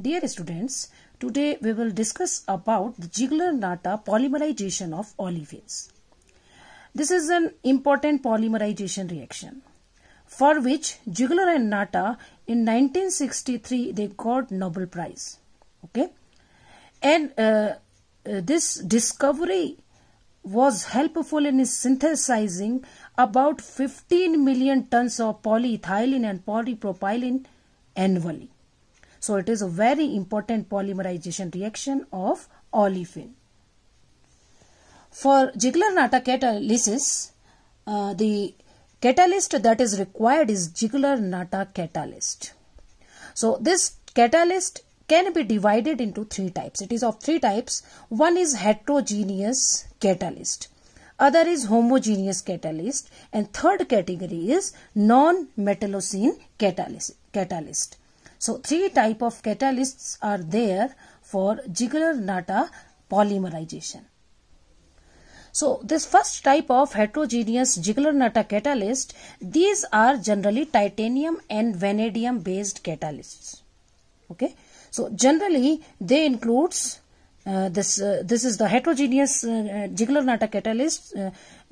Dear students, today we will discuss about the Ziegler-Natta polymerization of olefins. This is an important polymerization reaction for which Ziegler and Natta in 1963 they got Nobel Prize. Okay, and uh, uh, this discovery was helpful in synthesizing about 15 million tons of polyethylene and polypropylene annually. So it is a very important polymerization reaction of olefin. For Jigular Nata catalysis, uh, the catalyst that is required is Jigular Nata catalyst. So this catalyst can be divided into three types. It is of three types. One is heterogeneous catalyst. Other is homogeneous catalyst. And third category is non-metallocene catalyst. So three type of catalysts are there for Ziegler-Natta polymerization. So this first type of heterogeneous Ziegler-Natta catalyst, these are generally titanium and vanadium based catalysts. Okay. So generally they includes uh, this uh, this is the heterogeneous uh, Ziegler-Natta catalyst uh,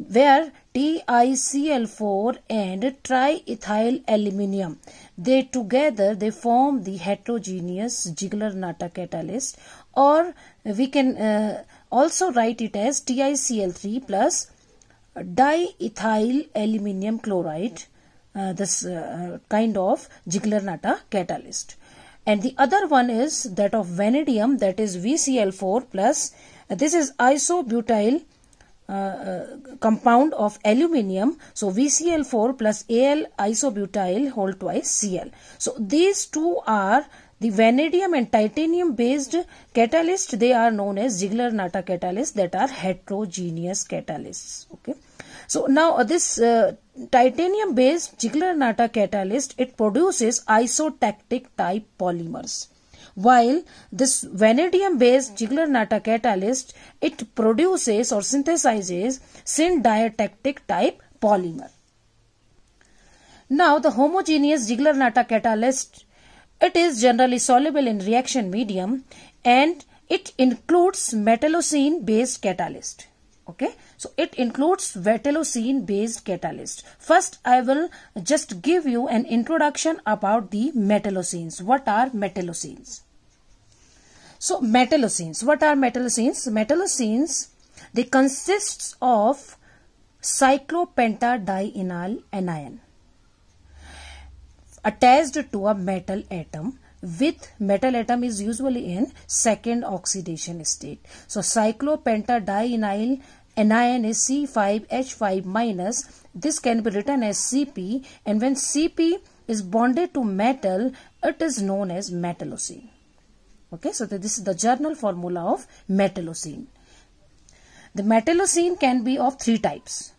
where TiCl4 and triethyl aluminium. They together they form the heterogeneous Ziegler-Natta catalyst or we can uh, also write it as TiCl3 plus diethyl aluminium chloride uh, this uh, kind of Ziegler-Natta catalyst. And the other one is that of vanadium that is VCl4 plus this is isobutyl compound of aluminium. So, VCl4 plus Al isobutyl whole twice Cl. So, these two are the vanadium and titanium based catalysts they are known as ziegler natta catalysts that are heterogeneous catalysts okay so now uh, this uh, titanium based ziegler natta catalyst it produces isotactic type polymers while this vanadium based Ziegler Natta catalyst, it produces or synthesizes syndiatectic type polymer. Now the homogeneous Ziegler Natta catalyst, it is generally soluble in reaction medium and it includes metallocene based catalyst okay so it includes metallocene based catalyst first i will just give you an introduction about the metallocenes what are metallocenes so metallocenes. What are metallocenes? Metallocenes, they consists of cyclopentadienyl anion attached to a metal atom with metal atom is usually in second oxidation state. So cyclopentadienyl anion is C5H5 minus. This can be written as Cp and when Cp is bonded to metal, it is known as metallocene. Okay, so this is the general formula of metallocene. The metallocene can be of three types.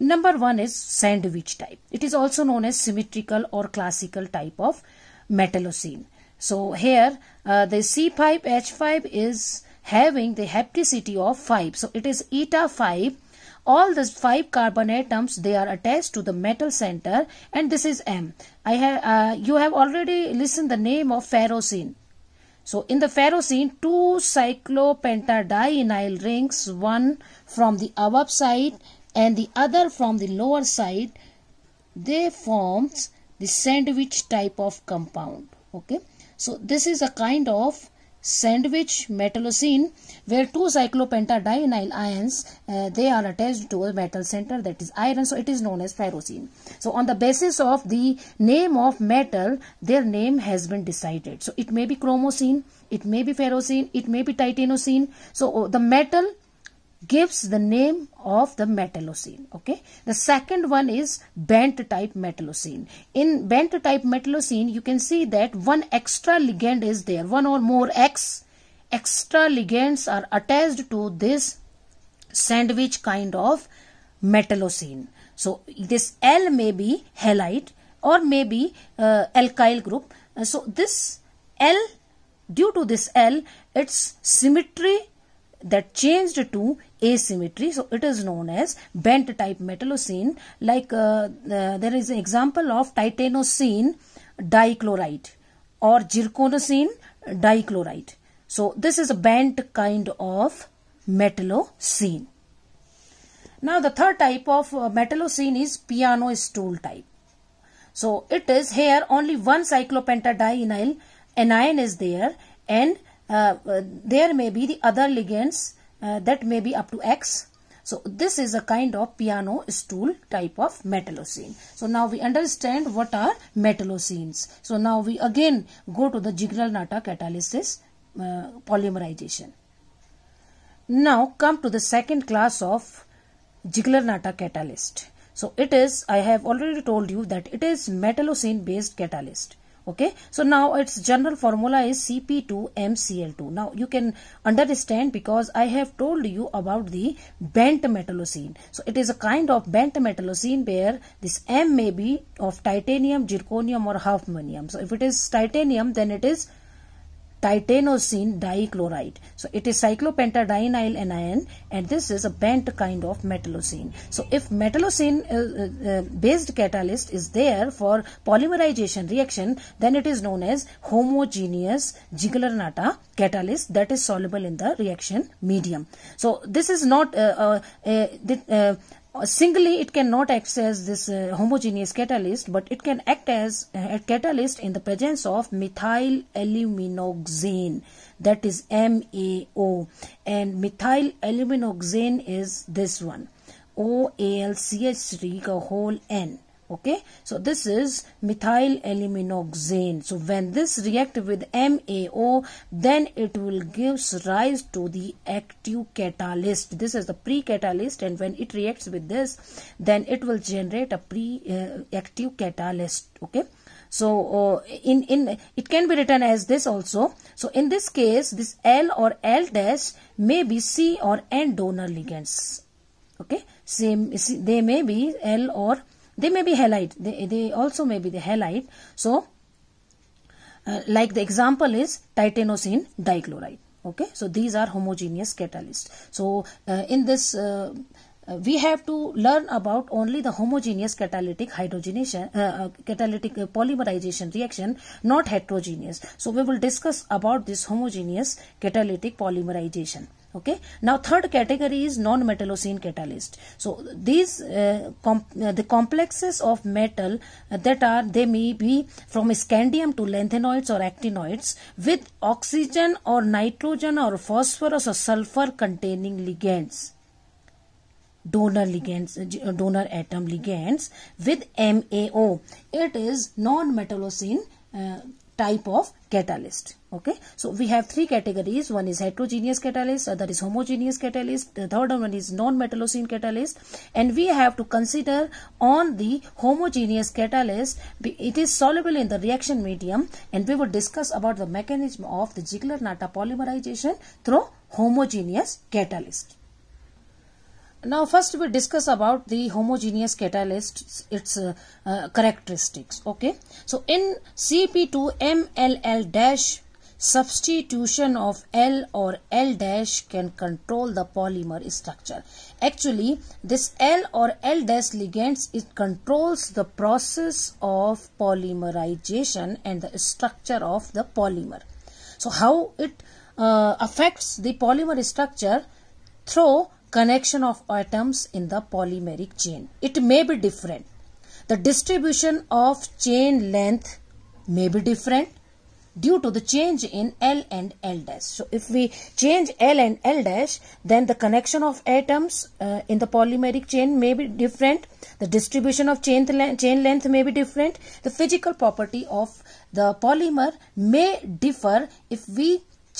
Number one is sandwich type. It is also known as symmetrical or classical type of metallocene. So here uh, the C5H5 is having the hepticity of 5. So it is eta 5. All the 5 carbon atoms they are attached to the metal center and this is M. I have uh, You have already listened the name of ferrocene. So in the ferrocene, two cyclopentadienyl rings, one from the above side and the other from the lower side, they forms the sandwich type of compound. Okay. So this is a kind of sandwich metallocene where two cyclopentadienyl ions uh, they are attached to a metal center that is iron so it is known as ferrocene. so on the basis of the name of metal their name has been decided so it may be chromocene it may be ferrocene it may be titanocene so oh, the metal gives the name of the metallocene okay the second one is bent type metallocene in bent type metallocene you can see that one extra ligand is there one or more x extra ligands are attached to this sandwich kind of metallocene so this l may be halide or maybe uh, alkyl group uh, so this l due to this l its symmetry that changed to asymmetry so it is known as bent type metallocene like uh, there is an example of titanocene dichloride or zirconocene dichloride so this is a bent kind of metallocene now the third type of uh, metallocene is piano stool type so it is here only one cyclopentadienyl anion is there and uh, uh, there may be the other ligands uh, that may be up to X. So this is a kind of piano stool type of metallocene. So now we understand what are metallocenes. So now we again go to the Jignal-Natta catalysis uh, polymerization. Now come to the second class of Ziegler-Natta catalyst. So it is, I have already told you that it is metallocene based catalyst okay so now its general formula is cp2mcl2 now you can understand because i have told you about the bent metallocene so it is a kind of bent metallocene where this m may be of titanium zirconium or hafnium. so if it is titanium then it is titanosine dichloride. So it is cyclopentadienyl anion and this is a bent kind of metallocene. So if metallocene uh, uh, uh, based catalyst is there for polymerization reaction then it is known as homogeneous ziegler catalyst that is soluble in the reaction medium. So this is not uh, uh, uh singly it cannot act as this uh, homogeneous catalyst but it can act as a catalyst in the presence of methyl aluminoxane that is MAO and methyl aluminoxane is this one OALCH3 whole N okay so this is methyl eliminoxane so when this react with MAO then it will gives rise to the active catalyst this is the pre-catalyst and when it reacts with this then it will generate a pre-active uh, catalyst okay so uh, in in it can be written as this also so in this case this L or L dash may be C or N donor ligands okay same they may be L or they may be halide. They, they also may be the halide. So, uh, like the example is titanosine dichloride. Okay, so these are homogeneous catalysts. So, uh, in this uh, uh we have to learn about only the homogeneous catalytic hydrogenation uh, uh catalytic uh, polymerization reaction not heterogeneous so we will discuss about this homogeneous catalytic polymerization okay now third category is non metallocene catalyst so these uh, com uh, the complexes of metal uh, that are they may be from scandium to lanthanoids or actinoids with oxygen or nitrogen or phosphorus or sulfur containing ligands donor ligands uh, uh, donor atom ligands with MAO it is non metallocene uh, type of catalyst okay so we have three categories one is heterogeneous catalyst other is homogeneous catalyst the third one is non-metallocene catalyst and we have to consider on the homogeneous catalyst it is soluble in the reaction medium and we will discuss about the mechanism of the Ziegler-Natta polymerization through homogeneous catalyst now first we discuss about the homogeneous catalysts, its uh, uh, characteristics. Okay. So in CP2MLL dash substitution of L or L dash can control the polymer structure. Actually this L or L dash ligands it controls the process of polymerization and the structure of the polymer. So how it uh, affects the polymer structure through connection of atoms in the polymeric chain. It may be different. The distribution of chain length may be different due to the change in L and L dash. So if we change L and L dash, then the connection of atoms uh, in the polymeric chain may be different. The distribution of chain, th chain length may be different. The physical property of the polymer may differ if we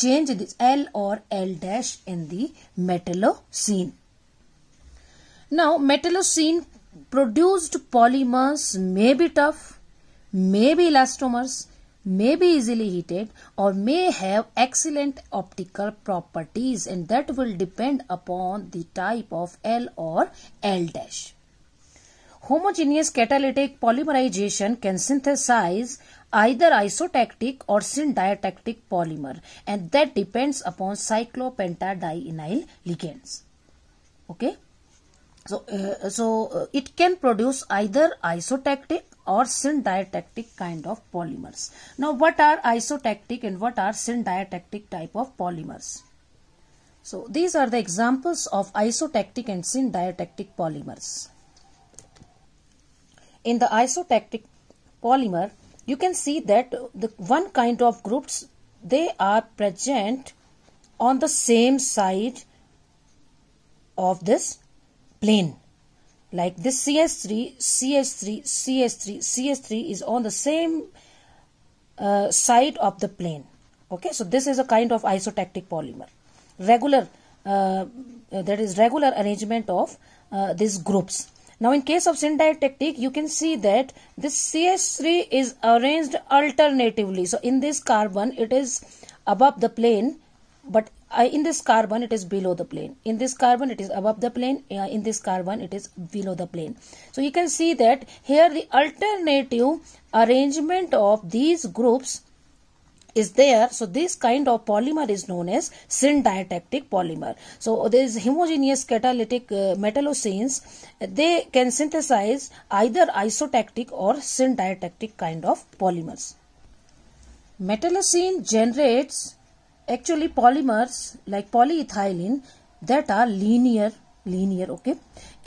change this L or L dash in the metallocene. Now metallocene produced polymers may be tough, may be elastomers, may be easily heated or may have excellent optical properties and that will depend upon the type of L or L dash. Homogeneous catalytic polymerization can synthesize either isotactic or syndiatactic polymer and that depends upon cyclopentadienyl ligands. Okay. So, uh, so uh, it can produce either isotactic or syndiatactic kind of polymers. Now, what are isotactic and what are syndiatactic type of polymers? So, these are the examples of isotactic and syndiatactic polymers. In the isotactic polymer, you can see that the one kind of groups they are present on the same side of this plane like this cs 3 cs 3 cs 3 cs 3 is on the same uh, side of the plane okay so this is a kind of isotactic polymer regular uh, that is regular arrangement of uh, these groups now in case of Sindai technique, you can see that this CH3 is arranged alternatively. So in this carbon, it is above the plane, but uh, in this carbon, it is below the plane. In this carbon, it is above the plane. Uh, in this carbon, it is below the plane. So you can see that here the alternative arrangement of these groups is there so this kind of polymer is known as synditactic polymer so these homogeneous catalytic uh, metallocenes they can synthesize either isotactic or synditactic kind of polymers metallocene generates actually polymers like polyethylene that are linear linear okay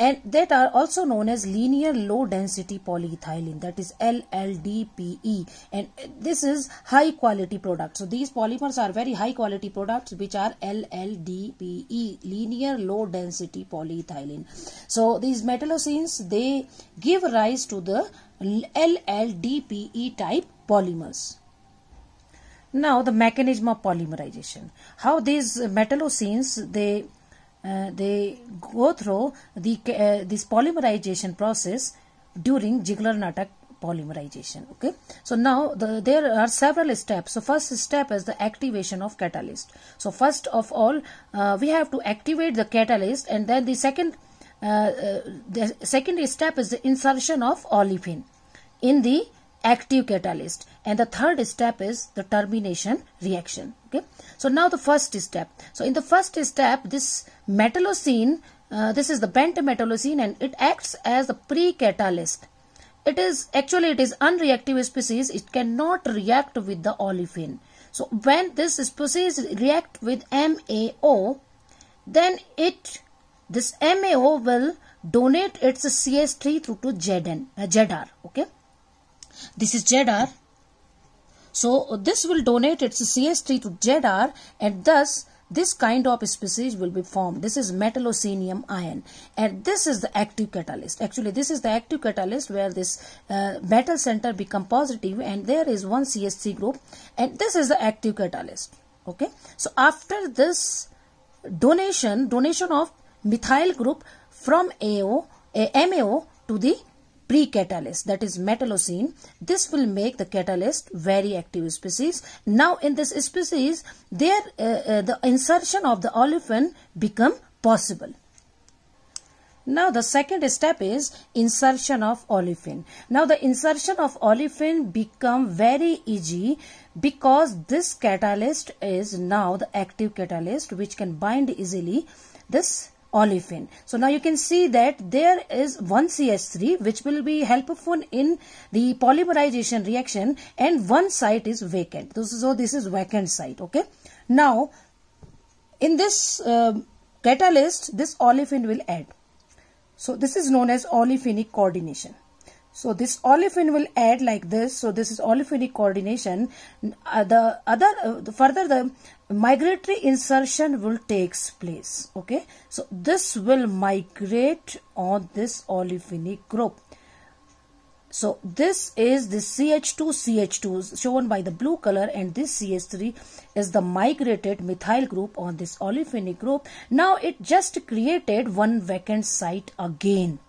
and that are also known as linear low density polyethylene that is LLDPE and this is high quality product so these polymers are very high quality products which are LLDPE linear low density polyethylene so these metallocines they give rise to the LLDPE type polymers now the mechanism of polymerization how these metallocines they uh, they go through the uh, this polymerization process during Ziegler-Natta polymerization okay so now the, there are several steps so first step is the activation of catalyst so first of all uh, we have to activate the catalyst and then the second uh, uh, the second step is the insertion of olefin in the active catalyst and the third step is the termination reaction okay so now the first step so in the first step this metallocene uh, this is the bent metallocene and it acts as a pre-catalyst it is actually it is unreactive species it cannot react with the olefin so when this species react with MAO then it this MAO will donate its CH3 through to ZN, uh, ZR okay this is ZR so this will donate its CH3 to ZR and thus this kind of species will be formed. This is metallocenium ion and this is the active catalyst. Actually, this is the active catalyst where this uh, metal center become positive and there is one CH3 group and this is the active catalyst. Okay. So after this donation, donation of methyl group from AO, uh, MAO to the pre-catalyst that is metallocene. This will make the catalyst very active species. Now in this species, there uh, uh, the insertion of the olefin become possible. Now the second step is insertion of olefin. Now the insertion of olefin become very easy because this catalyst is now the active catalyst which can bind easily this olefin. So now you can see that there is one CH3 which will be helpful in the polymerization reaction and one site is vacant. So this is vacant site. Okay. Now in this uh, catalyst this olefin will add. So this is known as olefinic coordination. So this olefin will add like this. So this is olefinic coordination. Uh, the other uh, the further the migratory insertion will takes place. Okay. So this will migrate on this olefinic group. So this is the CH2 CH2 shown by the blue color and this CH3 is the migrated methyl group on this olefinic group. Now it just created one vacant site again.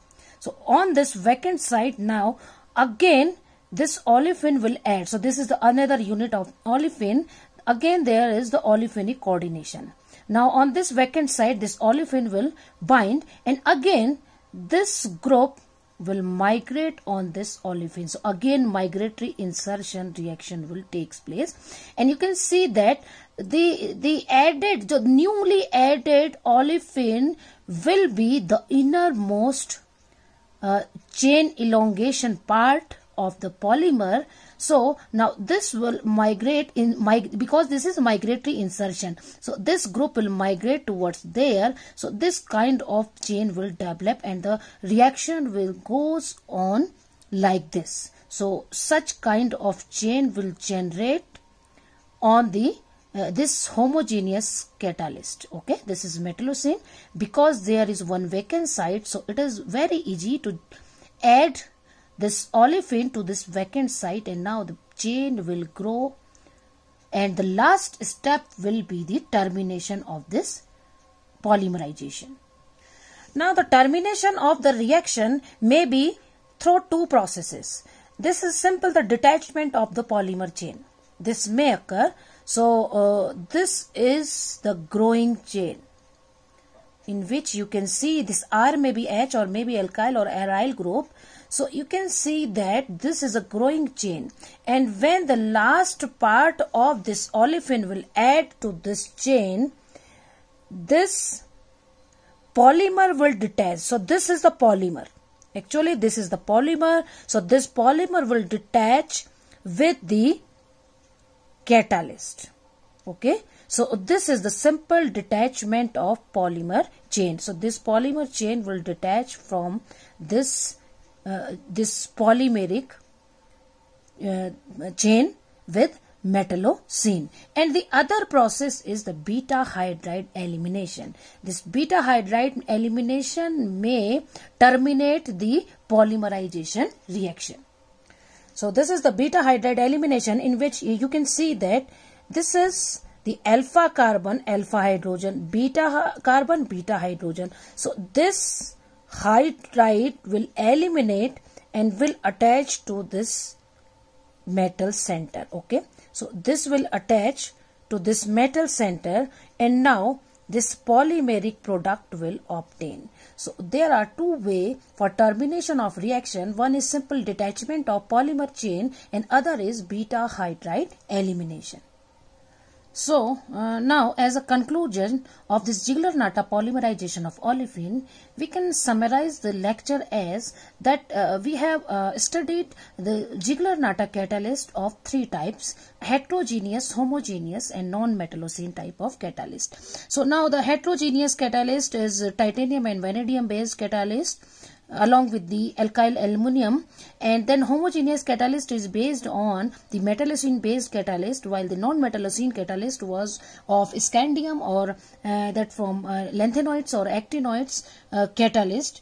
So on this vacant side now again this olefin will add. So this is the another unit of olefin. Again there is the olefinic coordination. Now on this vacant side this olefin will bind and again this group will migrate on this olefin. So again migratory insertion reaction will takes place and you can see that the the added the newly added olefin will be the innermost uh, chain elongation part of the polymer so now this will migrate in mig because this is migratory insertion so this group will migrate towards there so this kind of chain will develop and the reaction will goes on like this so such kind of chain will generate on the uh, this homogeneous catalyst okay this is metallocene because there is one vacant site so it is very easy to add this olefin to this vacant site and now the chain will grow and the last step will be the termination of this polymerization now the termination of the reaction may be through two processes this is simple the detachment of the polymer chain this may occur so uh, this is the growing chain in which you can see this R may be H or maybe alkyl or aryl group. So you can see that this is a growing chain and when the last part of this olefin will add to this chain, this polymer will detach. So this is the polymer. Actually this is the polymer. So this polymer will detach with the catalyst. Okay. So this is the simple detachment of polymer chain. So this polymer chain will detach from this uh, this polymeric uh, chain with metallocene. And the other process is the beta hydride elimination. This beta hydride elimination may terminate the polymerization reaction. So this is the beta hydride elimination in which you can see that this is the alpha carbon, alpha hydrogen, beta carbon, beta hydrogen. So this hydride will eliminate and will attach to this metal center. Okay. So this will attach to this metal center and now this polymeric product will obtain. So there are two way for termination of reaction. One is simple detachment of polymer chain and other is beta hydride elimination. So uh, now as a conclusion of this Ziegler-Natta polymerization of olefin, we can summarize the lecture as that uh, we have uh, studied the Ziegler-Natta catalyst of three types, heterogeneous, homogeneous and non-metallocene type of catalyst. So now the heterogeneous catalyst is titanium and vanadium based catalyst along with the alkyl aluminum and then homogeneous catalyst is based on the metallocene based catalyst while the non-metallocene catalyst was of scandium or uh, that from uh, lanthanoids or actinoids uh, catalyst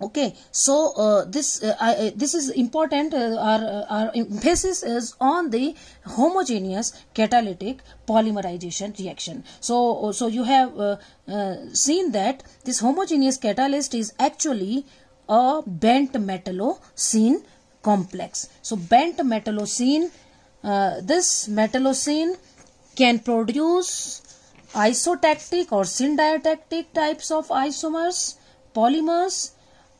okay so uh, this uh, I, uh, this is important uh, our uh, our emphasis is on the homogeneous catalytic polymerization reaction so uh, so you have seen that this homogeneous catalyst is actually a bent metallocene complex so bent metallocene this metallocene can produce isotactic or syndiotactic types of isomers polymers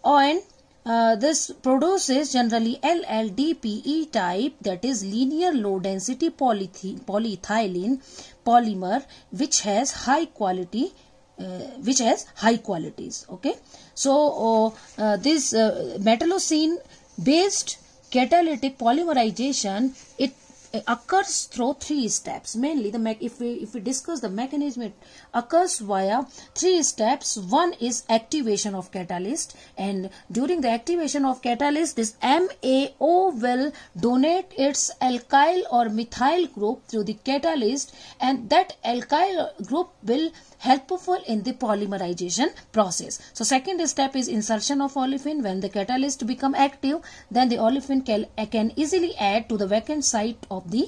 and uh, this produces generally LLDPE type that is linear low density polyethylene polymer which has high quality uh, which has high qualities okay so uh, uh this uh, metallocene based catalytic polymerization it occurs through three steps mainly the if we if we discuss the mechanism it occurs via three steps one is activation of catalyst and during the activation of catalyst this MAO will donate its alkyl or methyl group through the catalyst and that alkyl group will helpful in the polymerization process. So second step is insertion of olefin. When the catalyst become active, then the olefin can, can easily add to the vacant site of of the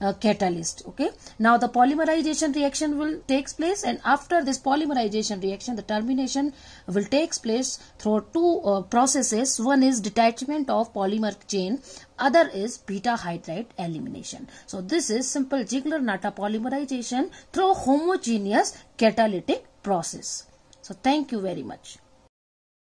uh, catalyst okay now the polymerization reaction will takes place and after this polymerization reaction the termination will takes place through two uh, processes one is detachment of polymer chain other is beta hydride elimination so this is simple Ziegler-Natta polymerization through homogeneous catalytic process so thank you very much